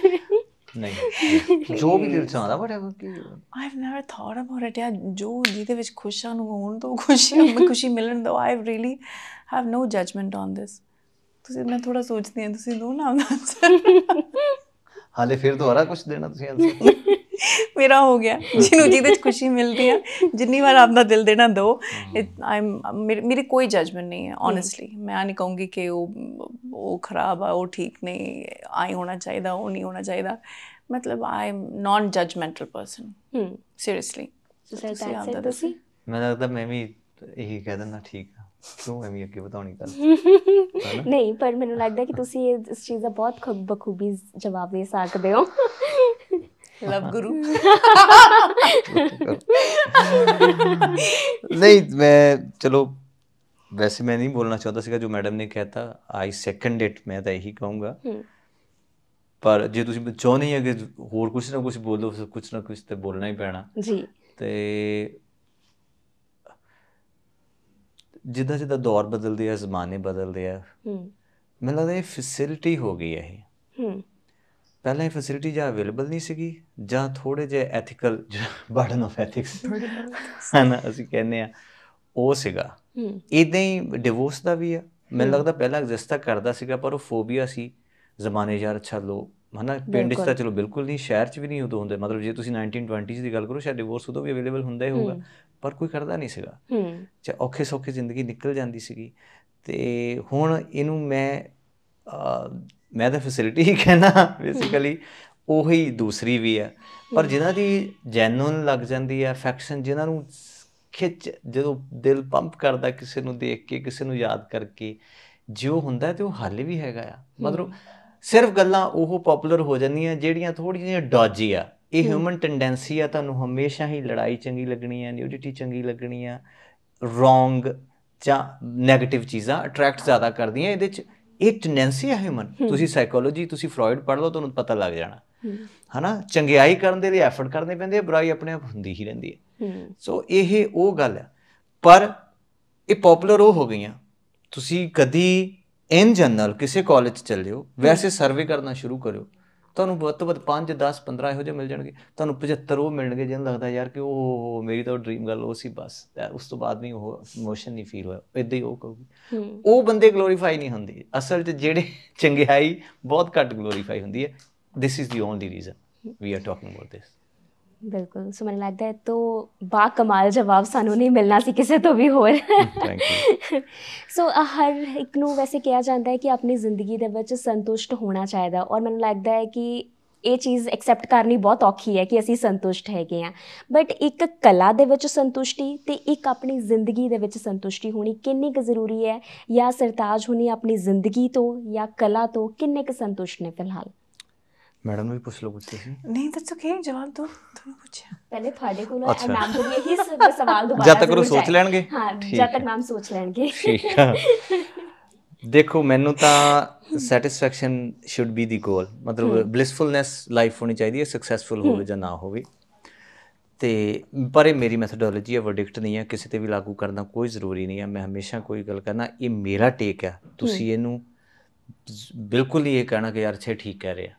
ਨਹੀਂ ਜੋ ਵੀ ਦਿਲ ਚਾਹਦਾ ਬਟ ਵਟਐਵਰ ਕਿ I have never thought about it ਯਾ ਜੋ ਜਿਹਦੇ ਵਿੱਚ ਖੁਸ਼ਾਂ ਨੂੰ ਹੋਣ ਤੋਂ ਖੁਸ਼ੀ ਖੁਸ਼ੀ ਮਿਲਣ ਦੋ I really have no judgement on this ਤੁਸੀਂ ਮੈਂ ਥੋੜਾ ਸੋਚਦੀ ਹਾਂ ਤੁਸੀਂ ਦੋ ਨਾਮ ਦਾ ਆਨਸਰ ਹਾਲੇ ਫਿਰ ਦੁਬਾਰਾ ਕੁਝ ਦੇਣਾ ਤੁਸੀਂ ਆਨਸਰ ਮੇਰਾ ਹੋ ਗਿਆ ਜਿਹਨੂੰ ਜਿਹਦੇ ਚ ਖੁਸ਼ੀ ਮਿਲਦੀ ਆ ਜਿੰਨੀ ਵਾਰ ਆਪਣਾ ਦਿਲ ਦੇਣਾ ਦੋ ਆਮ ਮੇਰੀ ਕੋਈ ਜਜਮੈਂਟ ਨਹੀਂ ਹੈ ਓਨੈਸਟਲੀ ਮੈਂ ਆ ਨਹੀਂ ਕਹੂੰਗੀ ਕਿ ਉਹ ਉਹ ਖਰਾਬ ਆ ਉਹ ਠੀਕ ਨਹੀਂ ਆਈ ਹੋਣਾ ਚਾਹੀਦਾ ਉਹ ਨਹੀਂ ਹੋਣਾ ਚਾਹੀਦਾ ਮਤਲਬ I'm non judgemental person hmm seriously ਮੈਂ ਲੱਗਦਾ ਮੈਂ ਵੀ ਇਹੀ ਕਹਿ ਦਿੰਦਾ ਠੀਕ ਆ ਕਿਉਂ ਐਵੇਂ ਅੱਗੇ ਵਧਾਉਣੀ ਕਰ ਨਹੀਂ ਪਰ ਮੈਨੂੰ ਲੱਗਦਾ ਕਿ ਤੁਸੀਂ ਇਸ ਚੀਜ਼ ਦਾ ਬਹੁਤ ਖੁਬ ਬਖੂਬੀ ਜਵਾਬ ਦੇ ਸਕਦੇ ਹੋ ਲਵ ਗੁਰੂ ਨਹੀਂ ਮੈਂ ਚਲੋ ਵੈਸੇ ਮੈਂ ਨਹੀਂ ਬੋਲਣਾ ਚਾਹੁੰਦਾ ਸੀਗਾ ਜੋ ਮੈਡਮ ਨੇ ਕਹਿਤਾ ਆਈ ਸੈਕੰਡ ਇਟ ਮੈਂ ਤਾਂ ਇਹੀ ਕਹੂੰਗਾ ਪਰ ਜੇ ਤੁਸੀਂ ਚਾਹੁੰਦੇ ਹੋ ਕਿ ਹੋਰ ਕੁਝ ਨਾ ਕੁਝ ਬੋਲੋ ਕੁਝ ਨਾ ਕੁਝ ਤੇ ਬੋਲਣਾ ਹੀ ਪੈਣਾ ਜੀ ਤੇ ਜਿੱਦਾਂ ਜਿੱਦਾਂ ਦੌਰ ਬਦਲਦੇ ਆ ਜ਼ਮਾਨੇ ਬਦਲਦੇ ਆ ਹੂੰ ਮੈਨੂੰ ਲੱਗਦਾ ਇਹ ਫੈਸਿਲਿਟੀ ਹੋ ਗਈ ਹੈ ਇਹ ਹੂੰ ਪਹਿਲਾਂ ਇਹ ਫੈਸਿਲਿਟੀ ਜਾਂ ਅਵੇਲੇਬਲ ਨਹੀਂ ਸੀਗੀ ਜਾਂ ਥੋੜੇ ਜਿਹਾ ਐਥੀਕਲ ਬਰਡਨ ਆਫ ਐਥਿਕਸ ਹਨ ਅਸੀਂ ਕਹਿੰਦੇ ਆ ਉਹ ਸੀਗਾ ਇਦਾਂ ਹੀ ਡਿਵੋਰਸ ਦਾ ਵੀ ਆ ਮੈਨੂੰ ਲੱਗਦਾ ਪਹਿਲਾਂ ਐਗਜ਼ਿਸਟ ਤਾਂ ਕਰਦਾ ਸੀਗਾ ਪਰ ਉਹ ਫੋਬੀਆ ਸੀ ਜ਼ਮਾਨੇ ਯਾਰ ਅੱਛਾ ਲੋ ਹਨਾ ਪਿੰਡ 'ਚ ਤਾਂ ਚਲੋ ਬਿਲਕੁਲ ਨਹੀਂ ਸ਼ਹਿਰ 'ਚ ਵੀ ਨਹੀਂ ਉਦੋਂ ਹੁੰਦੇ ਮਤਲਬ ਜੇ ਤੁਸੀਂ 1920s ਦੀ ਗੱਲ ਕਰੋ ਸ਼ਾਇਦ ਡਿਵੋਰਸ ਉਦੋਂ ਵੀ ਅਵੇਲੇਬਲ ਹੁੰਦਾ ਹੀ ਹੋਗਾ ਪਰ ਕੋਈ ਕਰਦਾ ਨਹੀਂ ਸੀਗਾ ਚ ਔਖੇ ਸੌਖੇ ਜ਼ਿੰਦਗੀ ਨਿਕਲ ਜਾਂਦੀ ਸੀਗੀ ਤੇ ਹੁਣ ਇਹਨੂੰ ਮੈਂ ਮੈਂ ਤਾਂ ਫੈਸਿਲਿਟੀ ਹੀ ਕਹਿਣਾ ਬੇਸਿਕਲੀ ਉਹੀ ਦੂਸਰੀ ਵੀ ਹੈ ਪਰ ਜਿਨ੍ਹਾਂ ਦੀ ਜੈਨੂਨ ਲੱਗ ਜਾਂਦੀ ਹੈ ਅਫੈਕਸ਼ਨ ਜਿਨ੍ਹਾਂ ਨੂੰ ਖਿੱਚ ਜਦੋਂ ਦਿਲ ਪੰਪ ਕਰਦਾ ਕਿਸੇ ਨੂੰ ਦੇਖ ਕੇ ਕਿਸੇ ਨੂੰ ਯਾਦ ਕਰਕੇ ਜੋ ਹੁੰਦਾ ਤੇ ਉਹ ਹੱਲ ਵੀ ਹੈਗਾ ਆ ਮਤਲਬ ਸਿਰਫ ਗੱਲਾਂ ਉਹ ਪਪੂਲਰ ਹੋ ਜਾਂਦੀਆਂ ਜਿਹੜੀਆਂ ਥੋੜੀਆਂ ਜਿਹੀਆਂ ਡੌਜੀ ਆ ਇਹ ਹਿਊਮਨ ਟੈਂਡੈਂਸੀ ਆ ਤੁਹਾਨੂੰ ਹਮੇਸ਼ਾ ਹੀ ਲੜਾਈ ਚੰਗੀ ਲੱਗਣੀ ਆ ਨਿਊਡਿਟੀ ਚੰਗੀ ਲੱਗਣੀ ਆ ਰੋਂਗ ਜਾਂ 네ਗੇਟਿਵ ਚੀਜ਼ਾਂ ਅਟਰੈਕਟ ਜ਼ਿਆਦਾ ਕਰਦੀਆਂ ਇਹਦੇ ਚ ਇਹ ਟੈਂਡੈਂਸੀ ਹੈ ਹਿਊਮਨ ਤੁਸੀਂ ਸਾਈਕੋਲੋਜੀ ਤੁਸੀਂ ਫਰੋਇਡ ਪੜ੍ਹ ਲਓ ਤੁਹਾਨੂੰ ਪਤਾ ਲੱਗ ਜਾਣਾ ਹਨਾ ਚੰਗਿਆਈ ਕਰਨ ਦੇ ਲਈ ਐਫਰਟ ਕਰਨੇ ਪੈਂਦੇ ਆ ਬੁਰਾਈ ਆਪਣੇ ਆਪ ਹੁੰਦੀ ਹੀ ਰਹਿੰਦੀ ਹੈ ਸੋ ਇਹ ਉਹ ਗੱਲ ਹੈ ਪਰ ਇਹ ਪਪੂਲਰ ਹੋ ਗਈਆਂ ਤੁਸੀਂ ਕਦੀ ਇਨ ਜਨਰਲ ਕਿਸੇ ਕਾਲਜ ਚੱਲਿਓ ਵੈਸੇ ਸਰਵੇ ਕਰਨਾ ਸ਼ੁਰੂ ਕਰਿਓ ਤੁਹਾਨੂੰ ਵੱਧ ਤੋਂ ਵੱਧ 5 10 15 ਇਹੋ ਜਿਹੇ ਮਿਲ ਜਾਣਗੇ ਤੁਹਾਨੂੰ 75 ਉਹ ਮਿਲਣਗੇ ਜਿਹਨਾਂ ਲੱਗਦਾ ਯਾਰ ਕਿ ਉਹ ਮੇਰੀ ਤਾਂ ਡ੍ਰੀਮ ਗੱਲ ਉਹ ਸੀ ਬਸ ਉਸ ਤੋਂ ਬਾਅਦ ਨਹੀਂ ਉਹ ਇਮੋਸ਼ਨ ਨਹੀਂ ਫੀਲ ਹੋਇਆ ਇਦਾਂ ਹੀ ਉਹ ਕਹੂਗੀ ਉਹ ਬੰਦੇ ਗਲੋਰੀਫਾਈ ਨਹੀਂ ਹੁੰਦੇ ਅਸਲ 'ਚ ਜਿਹੜੇ ਚੰਗਿਆਈ ਬਹੁਤ ਘੱਟ ਗਲੋਰੀਫਾਈ ਹੁੰਦੀ ਹੈ this is the only reason we are talking about this ਬਿਲਕੁਲ ਸੋ ਮੈਨੂੰ ਲੱਗਦਾ ਹੈ ਤੋ ਬਾ ਕਮਾਲ ਜਵਾਬ ਸਾਨੂੰ ਨਹੀਂ ਮਿਲਣਾ ਸੀ ਕਿਸੇ ਤੋਂ ਵੀ ਹੋਰ ਸੋ ਹਰ ਇੱਕ ਨੂੰ ਵੈਸੇ ਕਿਹਾ ਜਾਂਦਾ ਹੈ ਕਿ ਆਪਣੀ ਜ਼ਿੰਦਗੀ ਦੇ ਵਿੱਚ ਸੰਤੁਸ਼ਟ ਹੋਣਾ ਚਾਹੀਦਾ ਔਰ ਮੈਨੂੰ ਲੱਗਦਾ ਹੈ ਕਿ ਇਹ ਚੀਜ਼ ਐਕਸੈਪਟ ਕਰਨੀ ਬਹੁਤ ਔਖੀ ਹੈ ਕਿ ਅਸੀਂ ਸੰਤੁਸ਼ਟ ਹੈਗੇ ਆ ਬਟ ਇੱਕ ਕਲਾ ਦੇ ਵਿੱਚ ਸੰਤੁਸ਼ਟੀ ਤੇ ਇੱਕ ਆਪਣੀ ਜ਼ਿੰਦਗੀ ਦੇ ਵਿੱਚ ਸੰਤੁਸ਼ਟੀ ਹੋਣੀ ਕਿੰਨੀ ਕੁ ਜ਼ਰੂਰੀ ਹੈ ਜਾਂ ਸਰਤਾਜ ਹੋਣੀ ਆਪਣੀ ਜ਼ਿੰਦਗੀ ਤੋਂ ਜਾਂ ਕਲਾ ਤੋਂ ਕਿੰਨੇ ਕੁ ਸੰਤੁਸ਼ਟ ਨੇ ਫਿਲਹਾਲ ਮੈਡਮ ਨੂੰ ਵੀ ਪੁੱਛ ਲਓ ਕੁਝ ਤੁਸੀਂ ਨਹੀਂ ਦੱਸੋ ਓਕੇ ਜਵਾਬ ਦੋ ਤੁਹਾਨੂੰ ਪੁੱਛਿਆ ਪਹਿਲੇ ਫਾੜੇ ਕੋਲ ਹੈ ਮੈਮ ਤੋਂ ਇਹੀ ਸਵਾਲ ਦੁਬਾਰਾ ਜਦ ਤੱਕ ਉਹ ਸੋਚ ਲੈਣਗੇ ਹਾਂ ਜਦ ਤੱਕ ਮੈਮ ਸੋਚ ਲੈਣਗੇ ਠੀਕ ਦੇਖੋ ਮੈਨੂੰ ਤਾਂ satisfaction should be the goal ਮਤਲਬ ਬਲਿਸਫੁਲਨੈਸ ਲਾਈਫ ਹੋਣੀ ਚਾਹੀਦੀ ਹੈ ਸਕਸੈਸਫੁਲ ਹੋਵੇ ਜਾਂ ਨਾ ਹੋਵੇ ਤੇ ਪਰ ਇਹ ਮੇਰੀ ਮੈਥਡੋਲੋਜੀ ਹੈ ਵਰਡਿਕਟ ਨਹੀਂ ਹੈ ਕਿਸੇ ਤੇ ਵੀ ਲਾਗੂ ਕਰਨਾ ਕੋਈ ਜ਼ਰੂਰੀ ਨਹੀਂ ਹੈ ਮੈਂ ਹਮੇਸ਼ਾ ਕੋਈ ਗੱਲ ਕਰਨਾ ਇਹ ਮੇਰਾ ਟੇਕ ਹੈ ਤੁਸੀਂ ਇਹਨੂੰ ਬਿਲਕੁਲ ਹੀ ਇਹ ਕਹਿਣਾ ਕਿ ਯਾਰ ਛੇ ਠੀਕ ਕਹਿ ਰਿਹਾ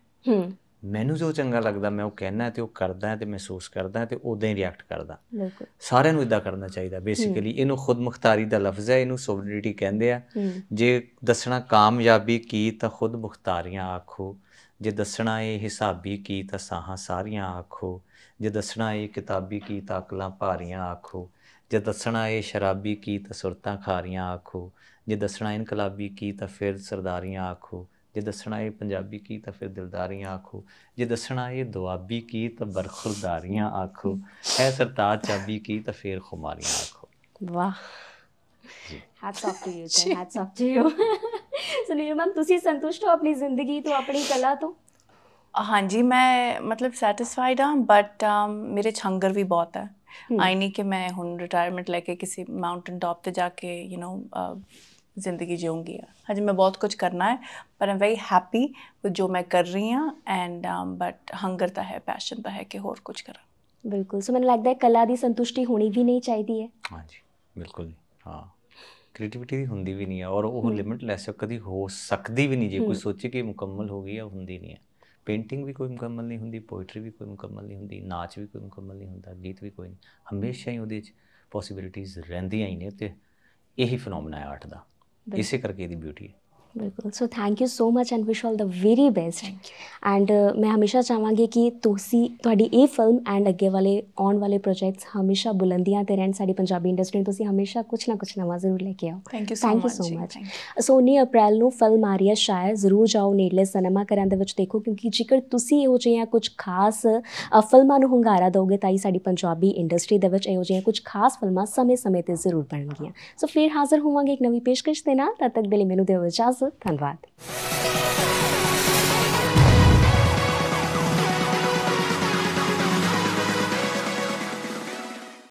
ਮੈਨੂੰ ਜੋ ਚੰਗਾ ਲੱਗਦਾ ਮੈਂ ਉਹ ਕਹਿਣਾ ਤੇ ਉਹ ਕਰਦਾ ਤੇ ਮਹਿਸੂਸ ਕਰਦਾ ਤੇ ਉਦਾਂ ਹੀ ਰਿਐਕਟ ਕਰਦਾ ਬਿਲਕੁਲ ਸਾਰਿਆਂ ਨੂੰ ਇਦਾਂ ਕਰਨਾ ਚਾਹੀਦਾ ਬੇਸਿਕਲੀ ਇਹਨੂੰ ਮੁਖਤਾਰੀ ਦਾ ਲਫ਼ਜ਼ ਹੈ ਇਹਨੂੰ ਸੋਵਰਨਿਟੀ ਕਹਿੰਦੇ ਆ ਜੇ ਦੱਸਣਾ ਕਾਮਯਾਬੀ ਕੀ ਤਾਂ ਮੁਖਤਾਰੀਆਂ ਆਖੋ ਜੇ ਦੱਸਣਾ ਇਹ ਹਿਸਾਬੀ ਕੀ ਤਾਂ ਸਾਹਾਂ ਸਾਰੀਆਂ ਆਖੋ ਜੇ ਦੱਸਣਾ ਇਹ ਕਿਤਾਬੀ ਕੀ ਤਾਂ ਅਕਲਾਂ ਭਾਰੀਆਂ ਆਖੋ ਜੇ ਦੱਸਣਾ ਇਹ ਸ਼ਰਾਬੀ ਕੀ ਤਾਂ ਸੁਰਤਾਂ ਖਾਰੀਆਂ ਆਖੋ ਜੇ ਦੱਸਣਾ ਇਨਕਲਾਬੀ ਕੀ ਤਾਂ ਫਿਰ ਸਰਦਾਰੀਆਂ ਆਖੋ ਜੇ ਦੱਸਣਾ ਏ ਪੰਜਾਬੀ ਕੀ ਤਾਂ ਫਿਰ ਦਿਲਦਾਰੀਆਂ ਆਖੋ ਜੇ ਦੱਸਣਾ ਏ ਦੁਆਬੀ ਕੀ ਤਾਂ ਬਰਖੁਰਦਾਰੀਆਂ ਆਖੋ ਐ ਸਰਤਾਜ ਚਾਬੀ ਕੀ ਤਾਂ ਫਿਰ ਖੁਮਾਰੀਆਂ ਆਖੋ ਵਾਹ hats off to you sir hats off to you Sunil ma'am ਤੁਸੀਂ ਸੰਤੁਸ਼ਟ ਹੋ ਆਪਣੀ ਜ਼ਿੰਦਗੀ ਤੋਂ ਆਪਣੀ ਕਲਾ ਤੋਂ हाँ जी मैं मतलब सैटिस्फाइड हाँ बट uh, मेरे हंगर भी बहुत है आई नहीं कि मैं हूँ रिटायरमेंट लेके किसी माउंटेन टॉप पे जाके you you know know, uh, ਜ਼ਿੰਦਗੀ ਜਿਉਂਗੀ ਆ ਅੱਜ ਮੈਂ ਬਹੁਤ ਕੁਝ ਕਰਨਾ ਹੈ ਪਰ ਆਮ ਵੈਰੀ ਹੈਪੀ ਵਿਦ ਜੋ ਮੈਂ ਕਰ ਰਹੀ ਹਾਂ ਐਂਡ ਬਟ ਹੰਗਰ ਤਾਂ ਹੈ ਪੈਸ਼ਨ ਤਾਂ ਹੈ ਕਿ ਹੋਰ ਕੁਝ ਕਰਾਂ ਬਿਲਕੁਲ ਸੋ ਮੈਨੂੰ ਲੱਗਦਾ ਹੈ ਕਲਾ ਦੀ ਸੰਤੁਸ਼ਟੀ ਹੋਣੀ ਵੀ ਨਹੀਂ ਚਾਹੀਦੀ ਹੈ ਹਾਂਜੀ ਬਿਲਕੁਲ ਹਾਂ ਕ੍ਰੀਏਟੀਵਿਟੀ ਵੀ ਹੁੰਦੀ ਵੀ ਨਹੀਂ ਆ ਔਰ ਉਹ ਲਿਮਿਟਲੈਸ ਹੈ ਕਦੀ ਹੋ ਸਕਦੀ ਵੀ ਨਹੀਂ ਜੇ ਕੋਈ ਸੋਚੇ ਕਿ ਮੁਕੰਮਲ ਹੋ ਗਈ ਆ ਹੁੰਦੀ ਨਹੀਂ ਆ ਪੇਂਟਿੰਗ ਵੀ ਕੋਈ ਮੁਕੰਮਲ ਨਹੀਂ ਹੁੰਦੀ ਪੋਇਟਰੀ ਵੀ ਕੋਈ ਮੁਕੰਮਲ ਨਹੀਂ ਹੁੰਦੀ ਨਾਚ ਵੀ ਕੋਈ ਮੁਕੰਮਲ ਨਹੀਂ ਹੁੰਦਾ ਗੀਤ ਵੀ ਕੋਈ ਨਹੀਂ ਹਮੇਸ਼ਾ ਹੀ ਉਹਦੇ ਵਿੱਚ ਪੋਸਿਬਿਲਿਟੀਆਂ ਰਹਿੰਦੀਆਂ ਹੀ ਨੇ ਤੇ ਇਹੀ ਫੀਨੋਮਨਾ ਹੈ ਆਰਟ ਦਾ ਇਸੇ ਕਰਕੇ ਇਹਦੀ ਬਿਊਟੀ ਹੈ ਬਿਲਕੁਲ so thank you so much and wish all the very best and ਮੈਂ ਹਮੇਸ਼ਾ ਚਾਹਾਂਗੀ ਕਿ ਤੁਸੀਂ ਤੁਹਾਡੀ ਇਹ ਫਿਲਮ ਐਂਡ ਅੱਗੇ ਵਾਲੇ ਆਉਣ ਵਾਲੇ ਪ੍ਰੋਜੈਕਟਸ ਹਮੇਸ਼ਾ ਬੁਲੰਦੀਆਂ ਤੇ ਰਹਿਣ ਸਾਡੀ ਪੰਜਾਬੀ ਇੰਡਸਟਰੀ ਨੂੰ ਤੁਸੀਂ ਹਮੇਸ਼ਾ ਕੁਝ ਨਾ ਕੁਝ ਨਵਾਂ ਜ਼ਰੂਰ ਲੈ ਕੇ ਆਓ thank you so much so 19 April ਨੂੰ ਫਿਲਮ ਆ ਰਹੀ ਹੈ ਸ਼ਾਇਦ ਜ਼ਰੂਰ ਜਾਓ ਨੇੜਲੇ ਸਿਨੇਮਾ ਘਰਾਂ ਦੇ ਵਿੱਚ ਦੇਖੋ ਕਿਉਂਕਿ ਜੇਕਰ ਤੁਸੀਂ ਇਹੋ ਜਿਹੀਆਂ ਕੁਝ ਖਾਸ ਫਿਲਮਾਂ ਨੂੰ ਹੰਗਾਰਾ ਦੋਗੇ ਤਾਂ ਹੀ ਸਾਡੀ ਪੰਜਾਬੀ ਇੰਡਸਟਰੀ ਦੇ ਵਿੱਚ ਇਹੋ ਜਿਹੀਆਂ ਕੁਝ ਖਾਸ ਫਿਲਮਾਂ ਸਮੇਂ-ਸਮੇਂ ਤੇ ਜ਼ਰੂਰ ਬਣਨਗੀਆਂ ਸੋ ਫਿਰ ਹਾਜ਼ਰ ਹੋਵਾਂਗੇ ਇੱਕ ਨਵੀਂ ਪੇਸ਼ਕਸ਼ ਦੇ ਨਾਲ ਤਦ ਤੱਕ ਦੇ ਲਈ ਮੈਨੂੰ ਦਿਓ ਇਜਾਜ਼ਤ ਧੰਨਵਾਦ